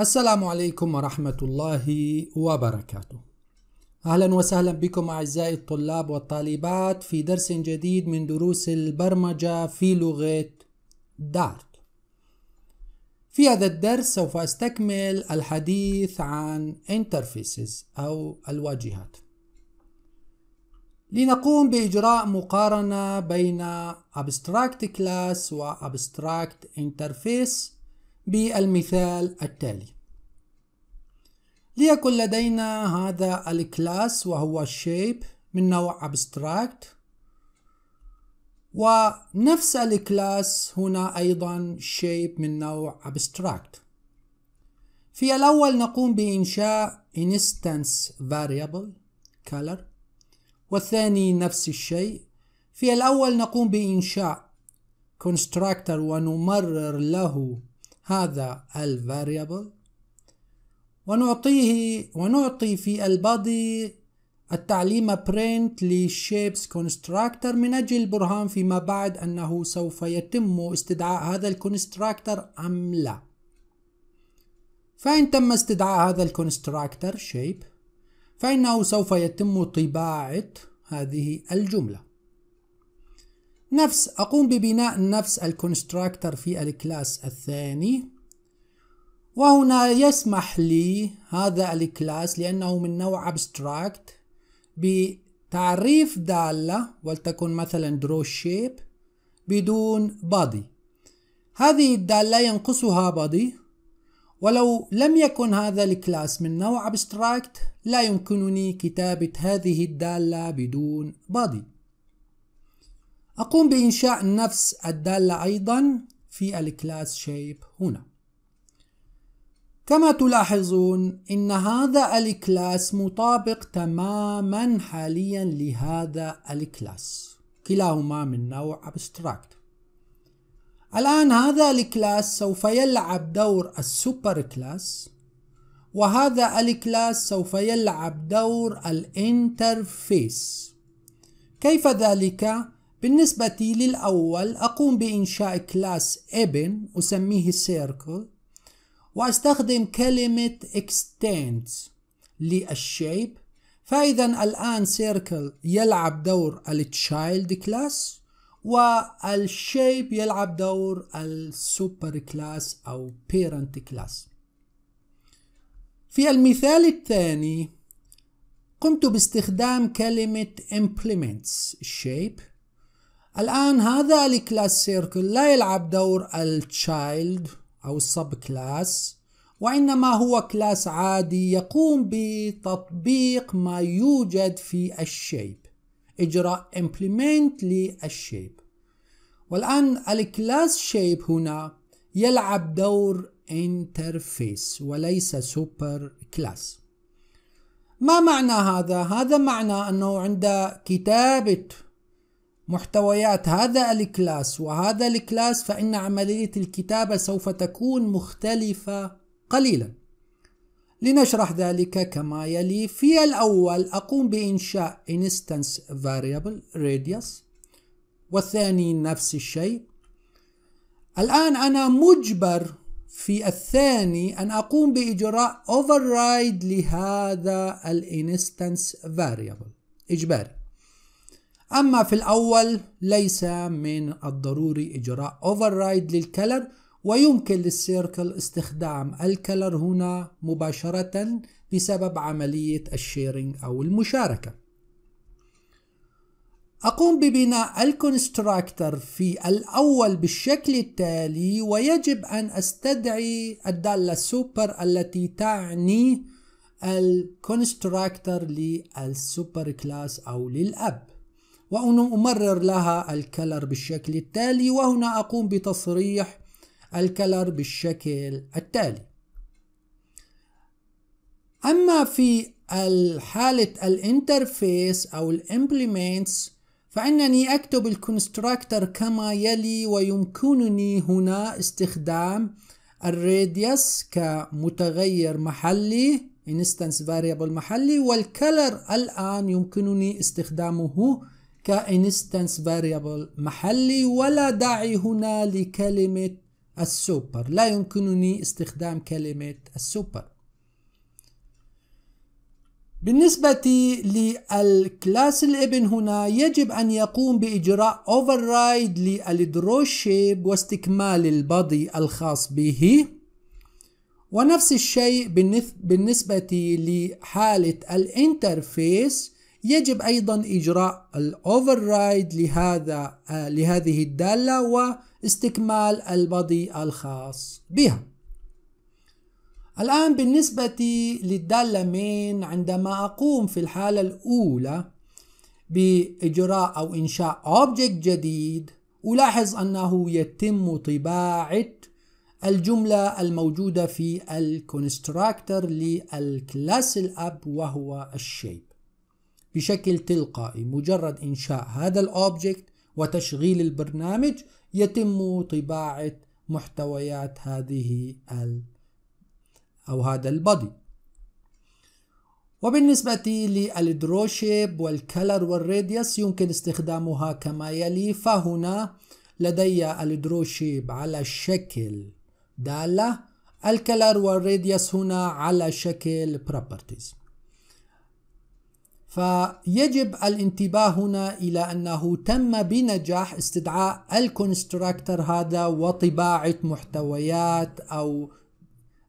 السلام عليكم ورحمة الله وبركاته. أهلا وسهلا بكم أعزائي الطلاب والطالبات في درس جديد من دروس البرمجة في لغة دارت. في هذا الدرس سوف أستكمل الحديث عن interfaces أو الواجهات. لنقوم بإجراء مقارنة بين abstract class و abstract interface بالمثال التالي ليكن لدينا هذا الكلاس وهو shape من نوع abstract ونفس الكلاس هنا أيضا shape من نوع abstract في الأول نقوم بإنشاء instance variable color والثاني نفس الشيء في الأول نقوم بإنشاء constructor ونمرر له هذا variable ونعطيه ونعطي في البادي التعليم print shapes constructor من أجل البرهان فيما بعد أنه سوف يتم استدعاء هذا الكونستراكتر أم لا فإن تم استدعاء هذا الكونستراكتر shape فإنه سوف يتم طباعة هذه الجملة نفس أقوم ببناء نفس الكونستراكتر في الكلاس الثاني وهنا يسمح لي هذا الكلاس لأنه من نوع abstract بتعريف دالة ولتكن مثلا draw shape بدون body هذه الدالة ينقصها body ولو لم يكن هذا الكلاس من نوع abstract لا يمكنني كتابة هذه الدالة بدون body أقوم بإنشاء نفس الدالة أيضا في الكلاس شيب هنا كما تلاحظون إن هذا الكلاس مطابق تماما حاليا لهذا الكلاس كلاهما من نوع abstract الآن هذا الكلاس سوف يلعب دور السوبر كلاس وهذا الكلاس سوف يلعب دور الانترفيس كيف ذلك؟ بالنسبة للأول أقوم بإنشاء كلاس ابن أسميه circle وأستخدم كلمة extends للشيب فإذا الآن circle يلعب دور child class والشيب يلعب دور السوبر كلاس أو parent class في المثال الثاني قمت باستخدام كلمة implements shape الآن هذا الكلاس سيركل لا يلعب دور التشايلد أو السب كلاس وإنما هو كلاس عادي يقوم بتطبيق ما يوجد في الشيب إجراء implement للشيب والآن الكلاس شيب هنا يلعب دور انترفيس وليس سوبر كلاس ما معنى هذا؟ هذا معنى أنه عند كتابة محتويات هذا الكلاس وهذا الكلاس فإن عملية الكتابة سوف تكون مختلفة قليلا لنشرح ذلك كما يلي في الأول أقوم بإنشاء instance variable radius والثاني نفس الشيء الآن أنا مجبر في الثاني أن أقوم بإجراء override لهذا الانستنس variable إجباري أما في الأول ليس من الضروري إجراء override للكلر ويمكن للسيركل استخدام الكلر هنا مباشرة بسبب عملية الشيرنج أو المشاركة أقوم ببناء الكونستراكتر في الأول بالشكل التالي ويجب أن أستدعي الدالة سوبر التي تعني الكونستراكتر للسوبر كلاس أو للأب وأمرر لها الكلر بالشكل التالي وهنا أقوم بتصريح الكلر بالشكل التالي أما في حالة الانترفيس أو الامبلمنتس فإنني أكتب الكونستراكتر كما يلي ويمكنني هنا استخدام الراديوس كمتغير محلي instance variable محلي والكلر الآن يمكنني استخدامه كإنستنس فاريبل محلي ولا داعي هنا لكلمة السوبر لا يمكنني استخدام كلمة السوبر بالنسبة للكلاس الابن هنا يجب أن يقوم بإجراء override للدرو شيب واستكمال البادي الخاص به ونفس الشيء بالنسبة لحالة الانترفيس يجب أيضا إجراء الأوفررايد لهذا لهذه الدالة واستكمال البادي الخاص بها الآن بالنسبة للدالة مين عندما أقوم في الحالة الأولى بإجراء أو إنشاء أوبجكت جديد ألاحظ أنه يتم طباعة الجملة الموجودة في الكونستراكتر للكلاس الأب وهو الشيب بشكل تلقائي مجرد إنشاء هذا الأوبجكت وتشغيل البرنامج يتم طباعة محتويات هذه ال أو هذا البادي وبالنسبة للدروشيب والكلر والراديوس يمكن استخدامها كما يلي فهنا لدي الدروشيب على شكل دالة الكلر والراديوس هنا على شكل بروبرتيز فيجب الانتباه هنا إلى أنه تم بنجاح استدعاء الكونستراكتر هذا وطباعة محتويات أو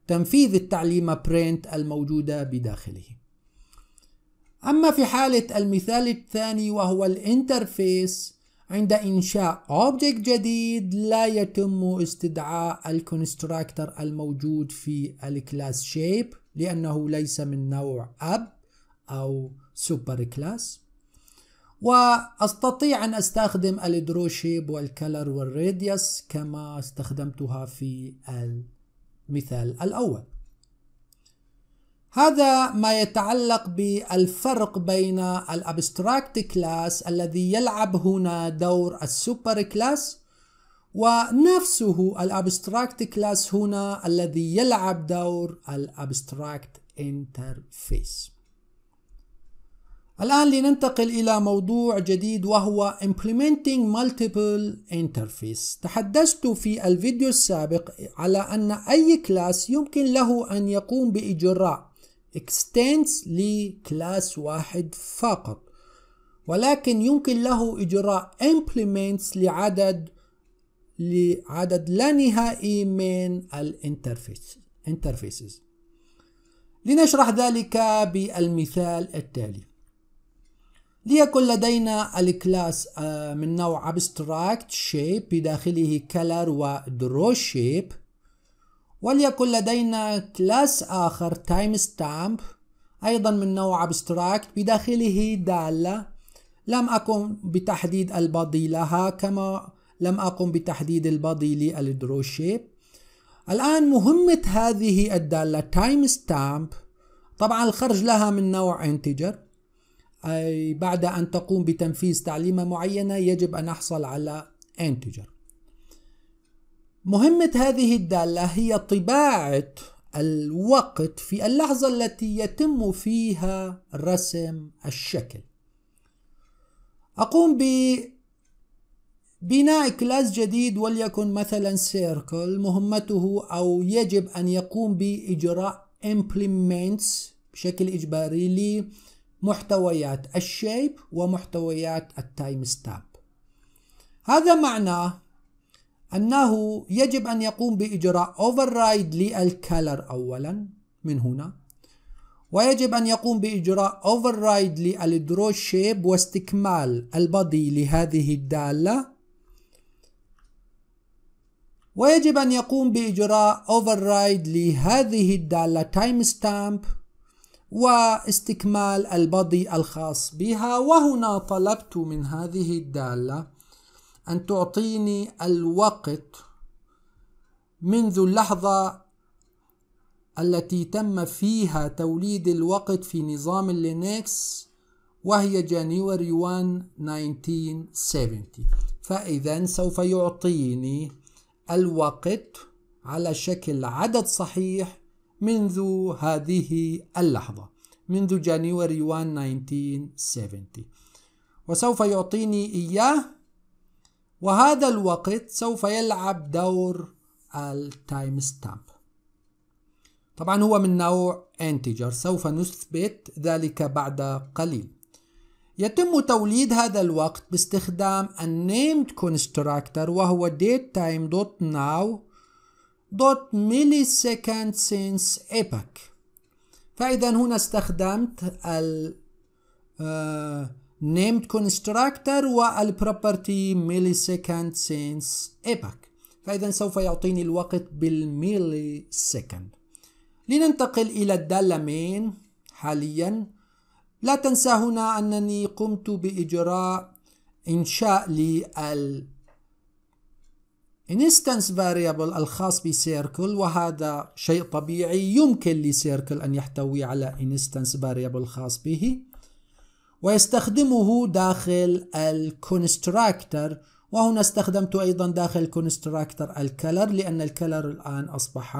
تنفيذ التعليمة برينت الموجودة بداخله أما في حالة المثال الثاني وهو الانترفيس عند إنشاء أوبجكت جديد لا يتم استدعاء الكونستراكتر الموجود في الكلاس شيب لأنه ليس من نوع أب أو سوبر كلاس واستطيع ان استخدم الدرو شيب والكلر والريديوس كما استخدمتها في المثال الاول هذا ما يتعلق بالفرق بين الابستراكت كلاس الذي يلعب هنا دور السوبر كلاس ونفسه الابستراكت كلاس هنا الذي يلعب دور الابستراكت انترفيس الآن لننتقل إلى موضوع جديد وهو Implementing Multiple Interface تحدثت في الفيديو السابق على أن أي كلاس يمكن له أن يقوم بإجراء Extends لكلاس واحد فقط ولكن يمكن له إجراء Implements لعدد لعدد لا نهائي من الانترفيسز لنشرح ذلك بالمثال التالي ليكن لدينا الكلاس آه، من نوع abstract shape بداخله color و draw shape وليكن لدينا كلاس آخر تايم ستامب أيضا من نوع abstract بداخله دالة لم أقم بتحديد البادي لها كما لم أقم بتحديد البادي للدرو شيب الآن مهمة هذه الدالة تايم ستامب طبعا الخرج لها من نوع انتجر أي بعد أن تقوم بتنفيذ تعليمة معينة يجب أن أحصل على انتجر مهمة هذه الدالة هي طباعة الوقت في اللحظة التي يتم فيها رسم الشكل أقوم ببناء كلاس جديد وليكن مثلا سيركل مهمته أو يجب أن يقوم بإجراء implements بشكل إجباري محتويات الشيب ومحتويات التايم ستامب هذا معناه أنه يجب أن يقوم بإجراء override للكالر أولا من هنا ويجب أن يقوم بإجراء override للدرو شيب واستكمال البضي لهذه الدالة ويجب أن يقوم بإجراء override لهذه الدالة timestamp واستكمال البضي الخاص بها وهنا طلبت من هذه الدالة أن تعطيني الوقت منذ اللحظة التي تم فيها توليد الوقت في نظام لينكس وهي جانيوري 1 1970 فإذا سوف يعطيني الوقت على شكل عدد صحيح منذ هذه اللحظة منذ جانيوري 1 1970 وسوف يعطيني إياه وهذا الوقت سوف يلعب دور التايم ستامب طبعا هو من نوع انتجر سوف نثبت ذلك بعد قليل يتم توليد هذا الوقت باستخدام النيمد constructor وهو date now دوت ميلي سكند سينس ايبك فاذا هنا استخدمت ال آه، named constructor والبروبرتي millisecond since epoch فإذا سوف يعطيني الوقت بالميلي سكند لننتقل إلى الدالة مين حاليا لا تنسى هنا أنني قمت بإجراء إنشاء لل instance variable الخاص بسيركل وهذا شيء طبيعي يمكن لسيركل أن يحتوي على instance variable الخاص به ويستخدمه داخل الكونستراكتر وهنا استخدمت أيضا داخل كونستراكتر الكلر لأن الكلر الآن أصبح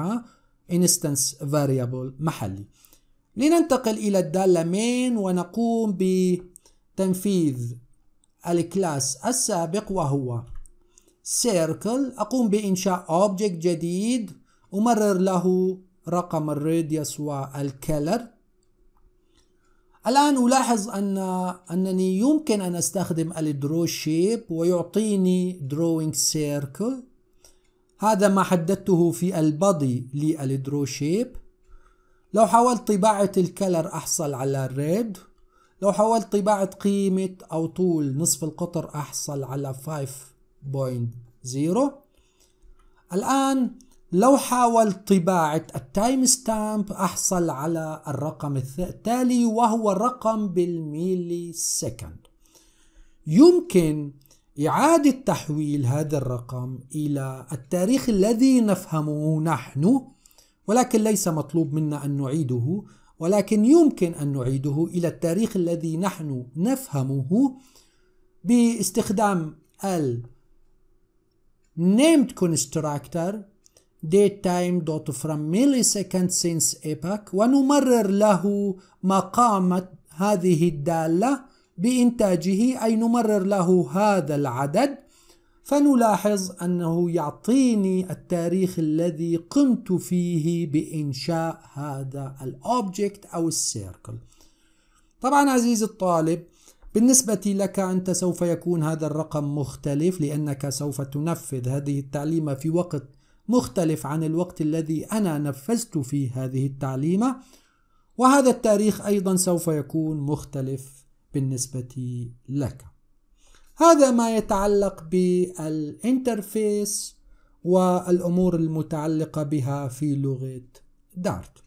instance variable محلي لننتقل إلى الدالة main ونقوم بتنفيذ الكلاس السابق وهو سيركل أقوم بإنشاء أوبجكت جديد أمرر له رقم الراديوس والكالر الآن ألاحظ أن أنني يمكن أن أستخدم الدرو شيب ويعطيني drawing circle هذا ما حددته في البادي للدرو شيب لو حاولت طباعة الكلر أحصل على الريد لو حاولت طباعة قيمة أو طول نصف القطر أحصل على 5 الآن لو حاولت طباعة التايم ستامب أحصل على الرقم التالي وهو الرقم بالميلي سكند يمكن إعادة تحويل هذا الرقم إلى التاريخ الذي نفهمه نحن ولكن ليس مطلوب منا أن نعيده ولكن يمكن أن نعيده إلى التاريخ الذي نحن نفهمه باستخدام ال named constructor time dot from millisecond since epoch ونمرر له مقام هذه الدالة بإنتاجه أي نمرر له هذا العدد فنلاحظ أنه يعطيني التاريخ الذي قمت فيه بإنشاء هذا الأوبجكت أو السيركل طبعا عزيزي الطالب بالنسبة لك أنت سوف يكون هذا الرقم مختلف لأنك سوف تنفذ هذه التعليمة في وقت مختلف عن الوقت الذي أنا نفذت فيه هذه التعليمة وهذا التاريخ أيضا سوف يكون مختلف بالنسبة لك هذا ما يتعلق بالانترفيس والأمور المتعلقة بها في لغة دارت